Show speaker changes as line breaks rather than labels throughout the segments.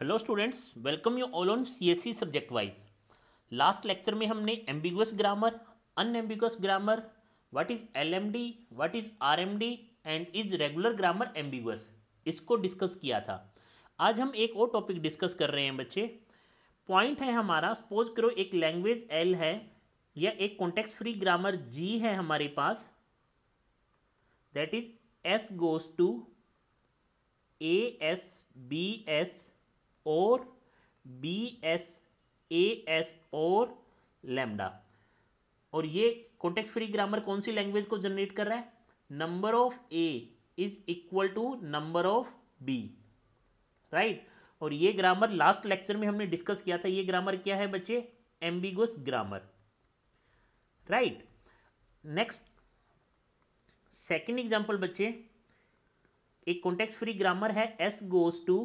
Hello students welcome you all on CSC subject wise last lecture में हमने ambiguous grammar unambiguous grammar what is LMD what is RMD and is regular grammar ambiguous इसको discuss किया था आज हम एक और टॉपिक डिस्कस कर रहे हैं बच्चे पॉइंट है हमारा सपोज करो एक लैंग्वेज एल है या एक कॉन्टेक्स फ्री ग्रामर जी है हमारे पास that is S goes to a S b S और बी एस ए एस और लेमडा और ये कॉन्टेक्ट फ्री ग्रामर कौन सी लैंग्वेज को जनरेट कर रहा है number of a is equal to number of b right और ये ग्रामर लास्ट लेक्चर में हमने डिस्कस किया था ये ग्रामर क्या है बच्चे ambiguous grammar right next second example बच्चे एक कॉन्टेक्ट फ्री ग्रामर है S goes to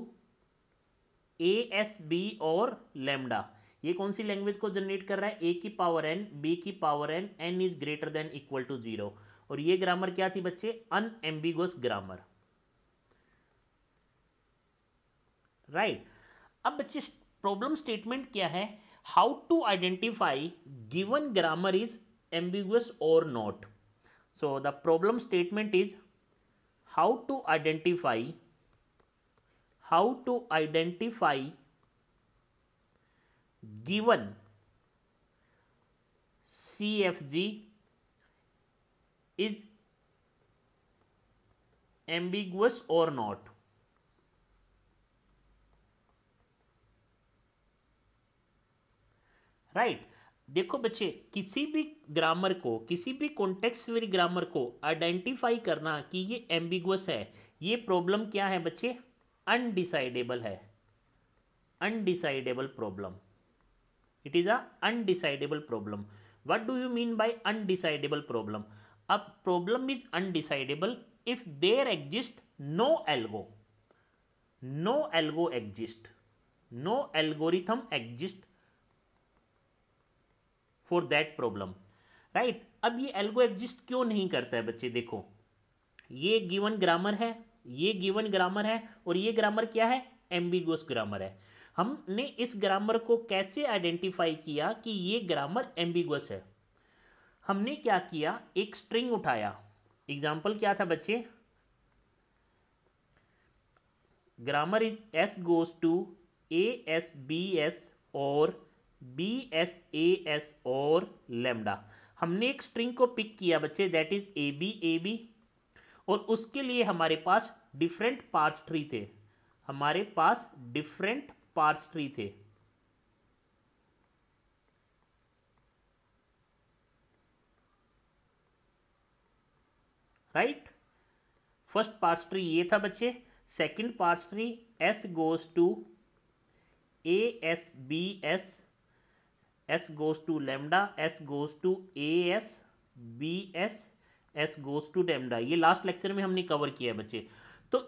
a S b और लेमडा ये कौन सी लैंग्वेज को जनरेट कर रहा है ए की पावर एन बी की power n N is greater than equal to zero और ये ग्रामर क्या थी बच्चे अनएम्बिगस ग्रामर राइट अब बच्चे प्रॉब्लम स्टेटमेंट क्या है how to identify given grammar is ambiguous और not so the problem statement is how to identify how to identify given CFG is ambiguous or not. Right right. देखो बच्चे किसी भी grammar को किसी भी कॉन्टेक्स्ट ग्रामर को आइडेंटिफाई करना कि ये एम्बिगुअस है ये प्रॉब्लम क्या है बच्चे अनडिसाइडेबल है undecidable problem it is a undecidable problem what do you mean by undecidable problem a problem is undecidable if there exist no algo no algo exist no algorithm exist for that problem right अब ये algo exist क्यों नहीं करता है बच्चे देखो ये given grammar है ये गिवन ग्रामर है और ये ग्रामर क्या है एम्बिगोस ग्रामर है हमने इस ग्रामर को कैसे आइडेंटिफाई किया कि ये ग्रामर एम्बिगोस है हमने क्या किया एक स्ट्रिंग उठाया एग्जाम्पल क्या था बच्चे grammar is S goes to a S b S और बी एस ए एस और लेमडा हमने एक स्ट्रिंग को पिक किया बच्चे that is a b a b और उसके लिए हमारे पास डिफरेंट पार्स ट्री थे हमारे पास डिफरेंट पार्स ट्री थे राइट फर्स्ट पार्स ट्री ये था बच्चे second parse tree S goes to a S b S S goes to lambda S goes to a S b S S goes to lambda ये last lecture में हमने cover किया है बच्चे तो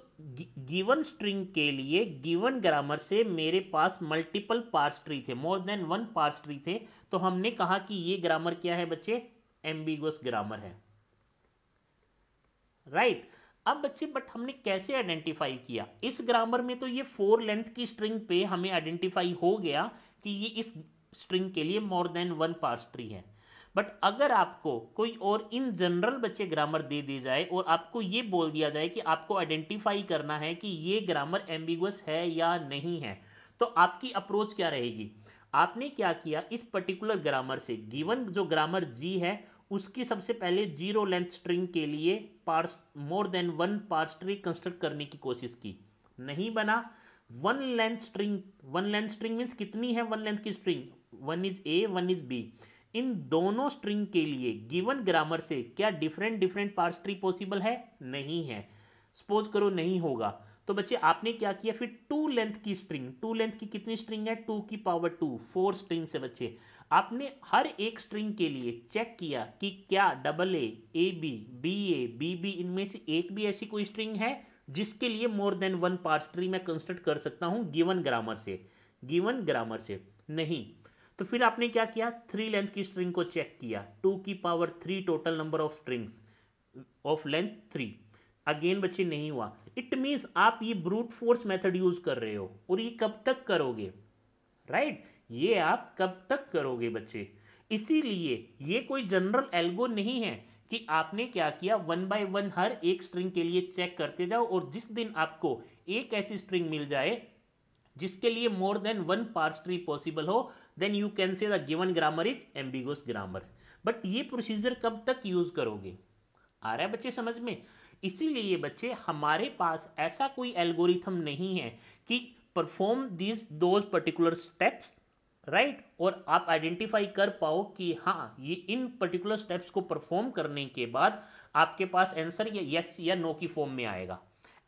गिवन स्ट्रिंग के लिए गिवन ग्रामर से मेरे पास मल्टीपल पार्स ट्री थे more than one parse tree थे तो हमने कहा कि ये ग्रामर क्या है बच्चे एम्बिगस ग्रामर है राइट right. अब बच्चे बट हमने कैसे आइडेंटिफाई किया इस ग्रामर में तो ये फोर लेंथ की स्ट्रिंग पे हमें आइडेंटिफाई हो गया कि ये इस स्ट्रिंग के लिए more than one parse tree है बट अगर आपको कोई और इन जनरल बच्चे ग्रामर दे दी जाए और आपको ये बोल दिया जाए कि आपको आइडेंटिफाई करना है कि ये ग्रामर एम्बिगस है या नहीं है तो आपकी अप्रोच क्या रहेगी आपने क्या किया इस पर्टिकुलर ग्रामर से गिवन जो ग्रामर जी है उसकी सबसे पहले जीरो लेंथ स्ट्रिंग के लिए parse more than one parse tree construct करने की कोशिश की नहीं बना one length string one length string means कितनी है वन लेंथ की string one is a one is b इन दोनों स्ट्रिंग के लिए गिवन ग्रामर से क्या different different parse tree possible है नहीं है सपोज करो नहीं होगा तो बच्चे आपने क्या किया फिर टू लेंथ की स्ट्रिंग टू लेंथ की कितनी स्ट्रिंग है टू की पावर टू फोर स्ट्रिंग से बच्चे आपने हर एक स्ट्रिंग के लिए चेक किया कि क्या double a A B b a B b इनमें से एक भी ऐसी कोई स्ट्रिंग है जिसके लिए more than one parse tree मैं कंस्ट्रक्ट कर सकता हूं गिवन ग्रामर से गिवन ग्रामर से नहीं तो फिर आपने क्या किया थ्री लेंथ की स्ट्रिंग को चेक किया टू की power three total number of strings of length three again बच्चे नहीं हुआ इट मीन्स आप ये ब्रूट फोर्स मेथड यूज कर रहे हो और ये कब तक करोगे राइट right? ये आप कब तक करोगे बच्चे इसीलिए ये कोई जनरल एल्गो नहीं है कि आपने क्या किया वन बाय वन हर एक स्ट्रिंग के लिए चेक करते जाओ और जिस दिन आपको एक ऐसी स्ट्रिंग मिल जाए जिसके लिए more than one parse tree possible हो then you can say the given grammar is ambiguous grammar but ये प्रोसीजर कब तक यूज़ करोगे आ रहा है बच्चे समझ में इसीलिए बच्चे हमारे पास ऐसा कोई एल्गोरिथम नहीं है कि perform these those particular steps right और आप आइडेंटिफाई कर पाओ कि हाँ ये इन पर्टिकुलर स्टेप्स को परफॉर्म करने के बाद आपके पास आंसर या यस या नो की फॉर्म में आएगा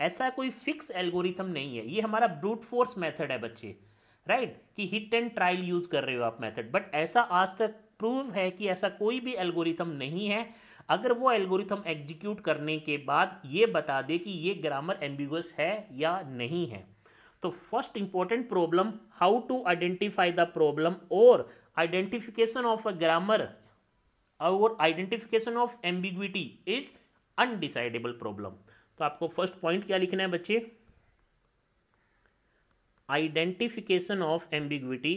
ऐसा कोई फिक्स एल्गोरिथम नहीं है ये हमारा ब्रूट फोर्स मेथड है बच्चे राइट कि हिट एंड ट्रायल यूज़ कर रहे हो आप मेथड बट ऐसा आज तक प्रूव है कि ऐसा कोई भी एल्गोरिथम नहीं है अगर वो एल्गोरिथम एग्जीक्यूट करने के बाद ये बता दे कि ये ग्रामर एम्बिगस है या नहीं है तो first important problem how to identify the problem और आइडेंटिफिकेशन ऑफ अ ग्रामर और identification of ambiguity is undecidable problem तो आपको फर्स्ट पॉइंट क्या लिखना है बच्चे identification of ambiguity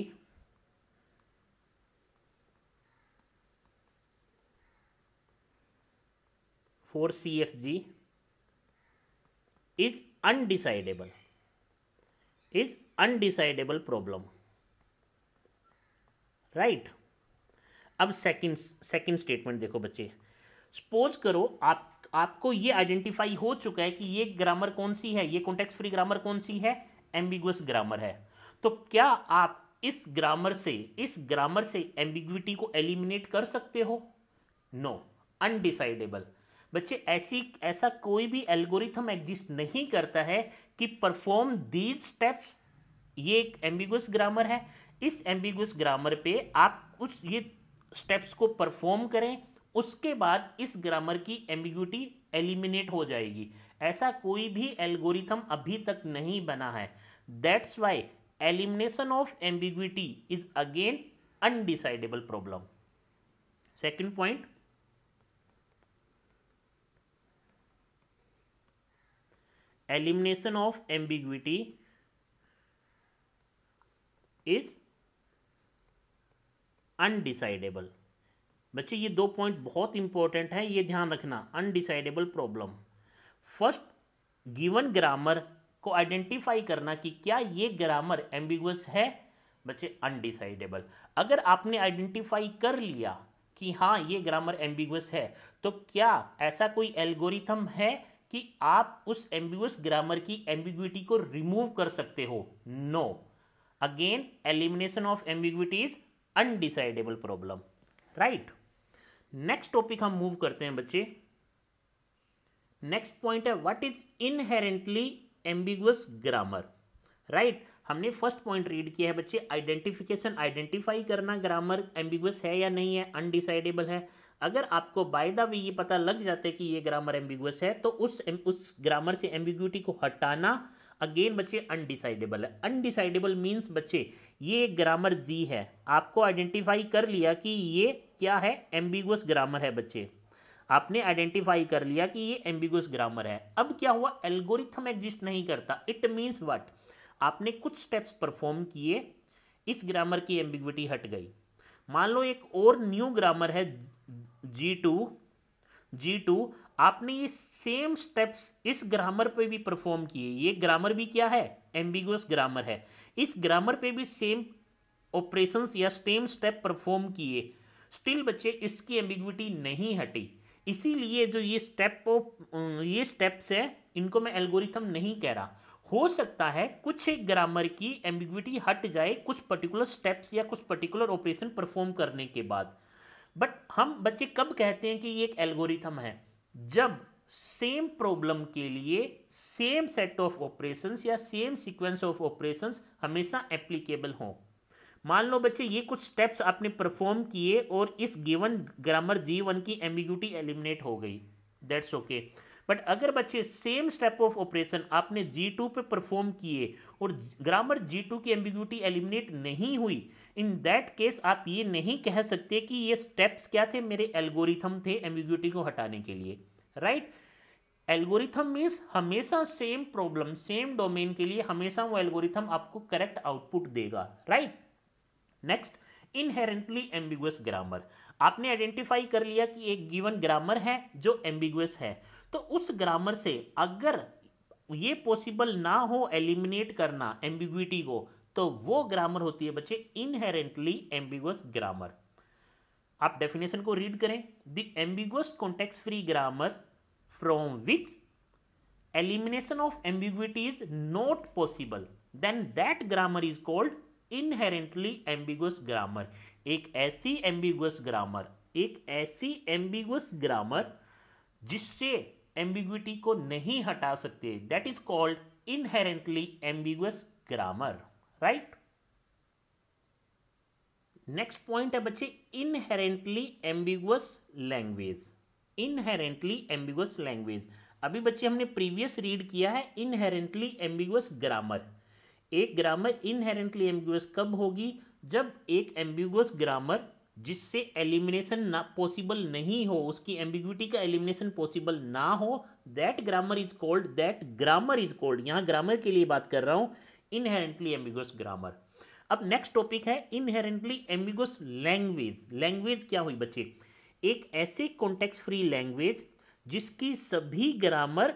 for CFG is undecidable is undecidable problem right right. अब second second statement देखो बच्चे सपोज करो आप आपको ये आइडेंटिफाई हो चुका है कि ये ग्रामर कौन सी है ये कॉन्टेक्स्ट फ्री ग्रामर कौन सी है एम्बिगुअस ग्रामर है तो क्या आप इस ग्रामर से इस ग्रामर से एम्बिग्विटी को एलिमिनेट कर सकते हो नो अनडिसाइडेबल बच्चे ऐसी ऐसा कोई भी एल्गोरिथम एग्जिस्ट नहीं करता है कि परफॉर्म दीज स्टेप्स ये एक एम्बिगुअस ग्रामर है इस एम्बिगुअस ग्रामर पे आप उस ये स्टेप्स को परफॉर्म करें उसके बाद इस ग्रामर की एम्बिग्यूटी एलिमिनेट हो जाएगी ऐसा कोई भी एल्गोरिथम अभी तक नहीं बना है that's why elimination of ambiguity is again undecidable problem second point elimination of ambiguity is undecidable बच्चे ये दो पॉइंट बहुत इंपॉर्टेंट है ये ध्यान रखना undecidable problem first given grammar को आइडेंटिफाई करना कि क्या ये ग्रामर एम्बिगस है बच्चे अनडिसाइडेबल अगर आपने आइडेंटिफाई कर लिया कि हाँ ये ग्रामर एम्बिगस है तो क्या ऐसा कोई एल्गोरिथम है कि आप उस एम्बिगस ग्रामर की एम्बिग्विटी को रिमूव कर सकते हो no again elimination of ambiguity is undecidable problem right next topic हम मूव करते हैं बच्चे नेक्स्ट पॉइंट है what is inherently ambiguous grammar right हमने फर्स्ट पॉइंट रीड किया है बच्चे आइडेंटिफिकेशन आइडेंटिफाई करना ग्रामर एम्बिगुअस है या नहीं है अनडिसाइडेबल है अगर आपको बाय द वे ये पता लग जाता है कि ये ग्रामर एम्बिगुअस है तो उस उस ग्रामर से एम्बिग्यूटी को हटाना अगेन बच्चे अनडिसाइडेबल है अनडिसाइडेबल मीन्स बच्चे ये ग्रामर जी है आपको आइडेंटिफाई कर लिया कि ये क्या है एम्बिगुअस ग्रामर है बच्चे आपने आइडेंटिफाई कर लिया कि ये एम्बिगस ग्रामर है अब क्या हुआ एल्गोरिथम एग्जिस्ट नहीं करता इट मीन्स वट आपने कुछ स्टेप्स परफॉर्म किए इस ग्रामर की एम्बिग्विटी हट गई मान लो एक और न्यू ग्रामर है जी टू जी टू आपने ये सेम स्टेप्स इस ग्रामर पे भी परफॉर्म किए ये ग्रामर भी क्या है एम्बिगुअस ग्रामर है इस ग्रामर पे भी सेम ऑपरेशंस या सेम स्टेप परफॉर्म किए स्टिल बच्चे इसकी एम्बिग्विटी नहीं हटी इसीलिए जो ये स्टेप ऑफ ये स्टेप्स है इनको मैं एल्गोरिथम नहीं कह रहा हो सकता है कुछ एक ग्रामर की एम्बिग्विटी हट जाए कुछ पर्टिकुलर स्टेप्स या कुछ पर्टिकुलर ऑपरेशन परफॉर्म करने के बाद बट हम बच्चे कब कहते हैं कि ये एक एल्गोरिथम है जब सेम प्रॉब्लम के लिए सेम सेट ऑफ ऑपरेशंस या सेम सीक्वेंस ऑफ ऑपरेशंस हमेशा एप्लीकेबल हों मान लो बच्चे ये कुछ स्टेप्स आपने परफॉर्म किए और इस गिवन ग्रामर जी वन की एम्बिग्यूटी एलिमिनेट हो गई दैट्स ओके बट अगर बच्चे सेम स्टेप ऑफ ऑपरेशन आपने जी टू पर परफॉर्म किए और ग्रामर जी टू की एम्बिग्यूटी एलिमिनेट नहीं हुई इन दैट केस आप ये नहीं कह सकते कि ये स्टेप्स क्या थे मेरे एल्गोरिथम थे एम्बिग्यूटी को हटाने के लिए राइट right? एल्गोरिथम मीन्स हमेशा सेम प्रॉब्लम सेम डोमेन के लिए हमेशा वो एल्गोरिथम आपको करेक्ट आउटपुट देगा right right? Next inherently ambiguous grammar आपने आइडेंटिफाई कर लिया कि एक गिवन ग्रामर है जो एम्बिगुअस है तो उस ग्रामर से अगर ये पॉसिबल ना हो एलिमिनेट करना एम्बिग्विटी को तो वो ग्रामर होती है बच्चे इनहेरेंटली एम्बिगुअस ग्रामर आप डेफिनेशन को रीड करें the ambiguous context free grammar from which elimination of ambiguity is not possible then that grammar is called inherently ambiguous grammar एक ऐसी एम्बिगुअस ग्रामर एक ऐसी एम्बिगुअस ग्रामर जिससे एम्बिग्विटी को नहीं हटा सकते that is called inherently ambiguous grammar right next point है बच्चे inherently ambiguous language inherently ambiguous language अभी बच्चे हमने प्रीवियस रीड किया है इनहेरेंटली एम्बिगुअस ग्रामर एक ग्रामर इनहेरेंटली एम्बिगुअस कब होगी जब एक एम्बिगुअस ग्रामर जिससे एलिमिनेशन ना पॉसिबल नहीं हो उसकी एम्बिग्यूटी का एलिमिनेशन पॉसिबल ना हो that grammar is called that grammar is called यहाँ ग्रामर के लिए बात कर रहा हूँ इनहेरेंटली एम्बिगुअस ग्रामर अब नेक्स्ट टॉपिक है इनहेरेंटली एम्बिगुअस लैंग्वेज लैंग्वेज क्या हुई बच्चे एक ऐसे कॉन्टेक्स फ्री लैंग्वेज जिसकी सभी ग्रामर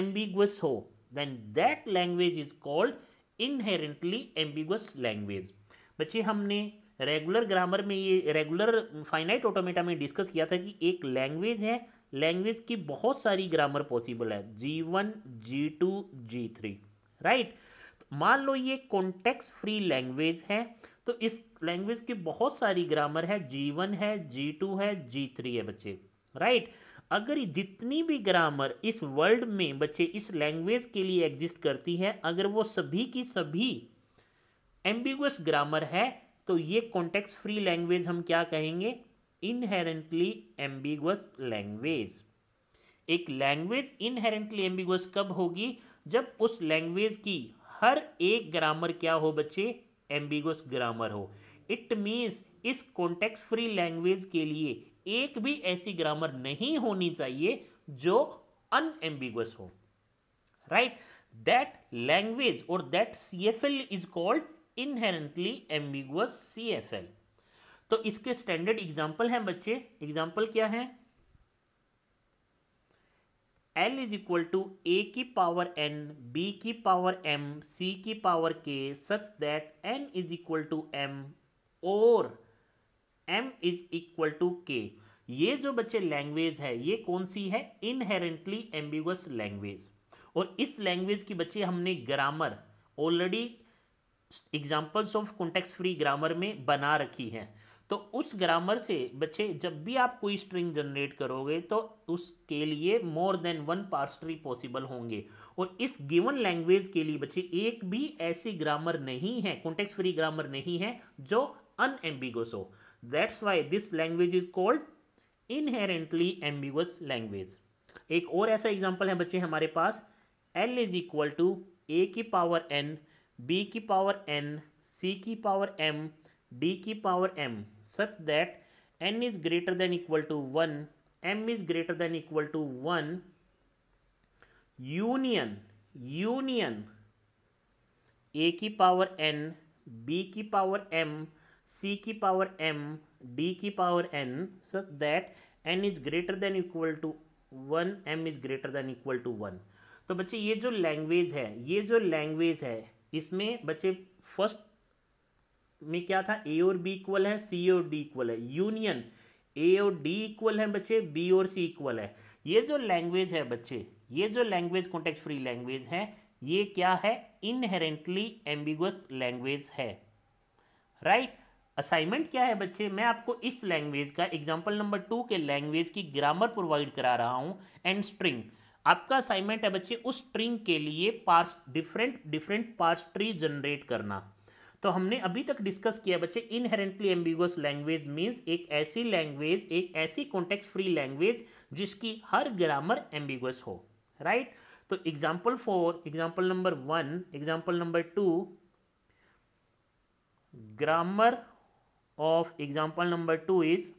एम्बिगुअस हो then that language is called inherently ambiguous language बच्चे हमने रेगुलर ग्रामर में ये रेगुलर फाइनाइट ऑटोमेटा में डिस्कस किया था कि एक लैंग्वेज है लैंग्वेज की बहुत सारी ग्रामर पॉसिबल है G one G two G three right मान लो ये कॉन्टेक्स फ्री लैंग्वेज है तो इस लैंग्वेज की बहुत सारी ग्रामर है जी वन है जी टू है जी थ्री है बच्चे राइट right? अगर जितनी भी ग्रामर इस वर्ल्ड में बच्चे इस लैंग्वेज के लिए एग्जिस्ट करती है अगर वो सभी की सभी एम्बिगस ग्रामर है तो ये कॉन्टेक्स्ट फ्री लैंग्वेज हम क्या कहेंगे इनहेरेंटली एम्बिगस लैंग्वेज एक लैंग्वेज इनहेरेंटली एम्बिगस कब होगी जब उस लैंग्वेज की हर एक ग्रामर क्या हो बच्चे एम्बिगस ग्रामर हो इट मीन्स इस कॉन्टेक्स्ट फ्री लैंग्वेज के लिए एक भी ऐसी ग्रामर नहीं होनी चाहिए जो अनएम्बिगस हो राइट दैट लैंग्वेज और that C F L is called inherently ambiguous C F L तो इसके स्टैंडर्ड एग्जाम्पल हैं बच्चे एग्जाम्पल क्या है एल इज इक्वल टू ए की पावर एन बी की पावर एम सी की power k such that N is equal to m और m is equal to k ये जो बच्चे लैंग्वेज है ये कौन सी है इनहेरेंटली एम्बिगस लैंग्वेज और इस लैंग्वेज की बच्चे हमने grammar already examples of context free grammar में बना रखी है तो उस ग्रामर से बच्चे जब भी आप कोई स्ट्रिंग जनरेट करोगे तो उसके लिए more than one parse possible होंगे और इस गिवन लैंग्वेज के लिए बच्चे एक भी ऐसी ग्रामर नहीं है कॉन्टेक्स फ्री ग्रामर नहीं है जो अनएम्बिगस हो that's why this language is called inherently ambiguous language एक और ऐसा एग्जाम्पल है बच्चे हमारे पास एल इज इक्वल टू ए की पावर एन बी की पावर एन सी की पावर एम डी की power M such that N is greater than equal to one M is greater than equal to one union union A की power N B की power M C की power M D की power N such that N is greater than equal to one M is greater than equal to one तो बच्चे ये जो language है ये जो लैंग्वेज है इसमें बच्चे फर्स्ट में क्या था ए और बी इक्वल है सी और डी इक्वल है यूनियन ए और डी इक्वल है बच्चे बी और सी इक्वल है ये जो लैंग्वेज है बच्चे ये जो लैंग्वेज कॉन्टेक्ट फ्री लैंग्वेज है ये क्या है इनहेरेंटली एम्बिगस लैंग्वेज है राइट right? असाइनमेंट क्या है बच्चे मैं आपको इस लैंग्वेज का एग्जाम्पल नंबर टू के लैंग्वेज की ग्रामर प्रोवाइड करा रहा हूँ एंड स्ट्रिंग आपका असाइनमेंट है बच्चे उस स्ट्रिंग के लिए parse different different parse tree generate करना तो हमने अभी तक डिस्कस किया बच्चे इनहेरेंटली एम्बिगस लैंग्वेज मीन्स एक ऐसी लैंग्वेज एक ऐसी कॉन्टेक्ट फ्री लैंग्वेज जिसकी हर ग्रामर एम्बिगस हो राइट right? तो example four example number one example number two grammar of example number 2 is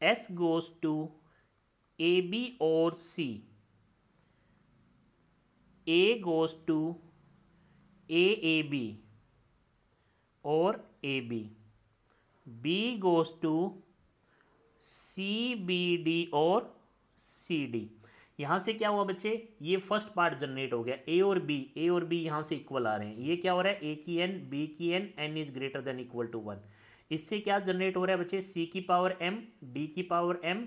S goes to AB or C. A goes to AAB or AB. B goes to CBD or CD. यहाँ से क्या हुआ बच्चे ये first part generate हो गया ए और B ए और बी यहाँ से इक्वल आ रहे हैं ये क्या हो रहा है ए की एन बी की N N is greater than equal to one इससे क्या जनरेट हो रहा है बच्चे सी की पावर एम डी की power M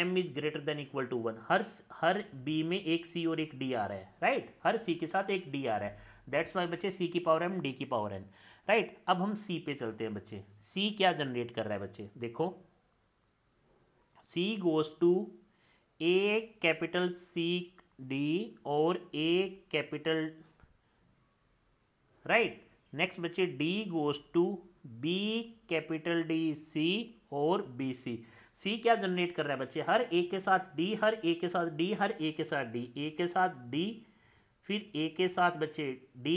M is greater than equal to one हर हर बी में एक सी और एक डी आ रहा है राइट right? हर सी के साथ एक डी आ रहा है दैट्स वाई बच्चे सी की पावर एम डी की पावर एन राइट right? अब हम सी पे चलते हैं बच्चे सी क्या जनरेट कर रहा है बच्चे देखो C goes to A capital C D और ए कैपिटल राइट नेक्स्ट बच्चे D goes to B capital D C और बी सी सी क्या जनरेट कर रहा है बच्चे हर ए के साथ डी हर ए के साथ डी हर ए के साथ डी ए के साथ डी फिर ए के साथ बच्चे डी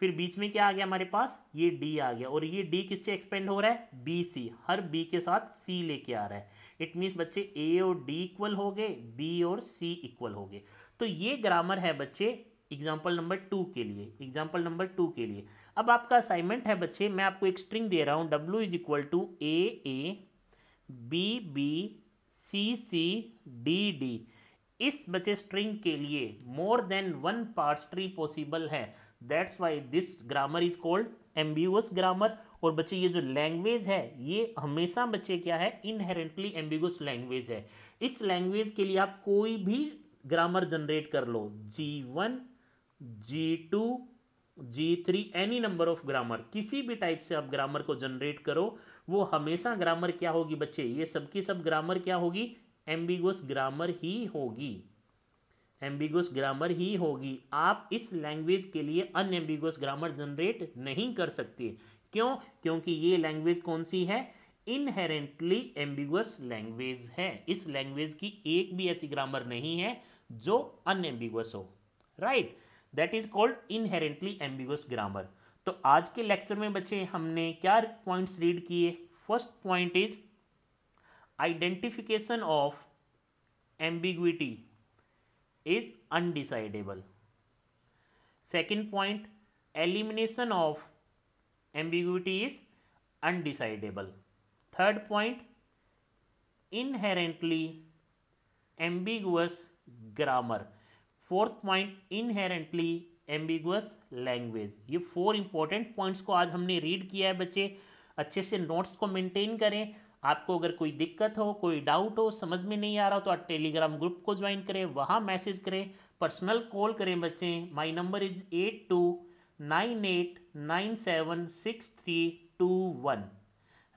फिर बीच में क्या आ गया हमारे पास ये डी आ गया और ये डी किससे एक्सपेंड हो रहा है बी सी हर बी के साथ सी लेके आ रहा है इट मीन्स बच्चे ए और डी इक्वल हो गए बी और सी इक्वल हो गए तो ये ग्रामर है बच्चे एग्जाम्पल नंबर टू के लिए एग्जाम्पल नंबर टू के लिए अब आपका असाइनमेंट है बच्चे मैं आपको एक स्ट्रिंग दे रहा हूँ W is equal to A A B B C C D D इस बच्चे स्ट्रिंग के लिए more than one parse tree possible है that's why this grammar is called ambiguous grammar और बच्चे ये जो लैंग्वेज है ये हमेशा बच्चे क्या है इनहेरेंटली एम्बिगस लैंग्वेज है इस लैंग्वेज के लिए आप कोई भी ग्रामर जनरेट कर लो G one G two G three any number of grammar किसी भी टाइप से आप ग्रामर को जनरेट करो वो हमेशा ग्रामर क्या होगी बच्चे ये सबकी सब ग्रामर क्या होगी एम्बिगस ग्रामर ही होगी एम्बिगस ग्रामर ही होगी आप इस लैंग्वेज के लिए अनएम्बिगस ग्रामर जनरेट नहीं कर सकते क्यों क्योंकि ये लैंग्वेज कौन सी है इनहेरेंटली एम्बिगस लैंग्वेज है इस लैंग्वेज की एक भी ऐसी ग्रामर नहीं है जो अनएम्बिगस हो right that is called inherently ambiguous grammar तो आज के लेक्चर में बच्चे हमने क्या पॉइंट्स रीड किए first point is identification of ambiguity is undecidable second point elimination of ambiguity is undecidable third point inherently ambiguous grammar fourth point inherently ambiguous language ये four important points को आज हमने read किया है बच्चे अच्छे से नोट्स को मेंटेन करें आपको अगर कोई दिक्कत हो कोई डाउट हो समझ में नहीं आ रहा हो तो आप टेलीग्राम ग्रुप को ज्वाइन करें वहाँ मैसेज करें पर्सनल कॉल करें बच्चे my number is eight two nine eight nine seven six three two one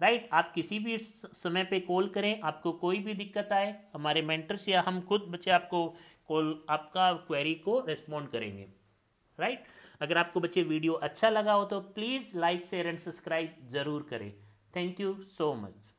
right आप किसी भी समय पे कॉल करें आपको कोई भी दिक्कत आए हमारे मेंटर्स या हम खुद बच्चे आपको कॉल आपका क्वेरी को रिस्पॉन्ड करेंगे राइट अगर आपको बच्चे वीडियो अच्छा लगा हो तो please like share and subscribe ज़रूर करें थैंक यू सो मच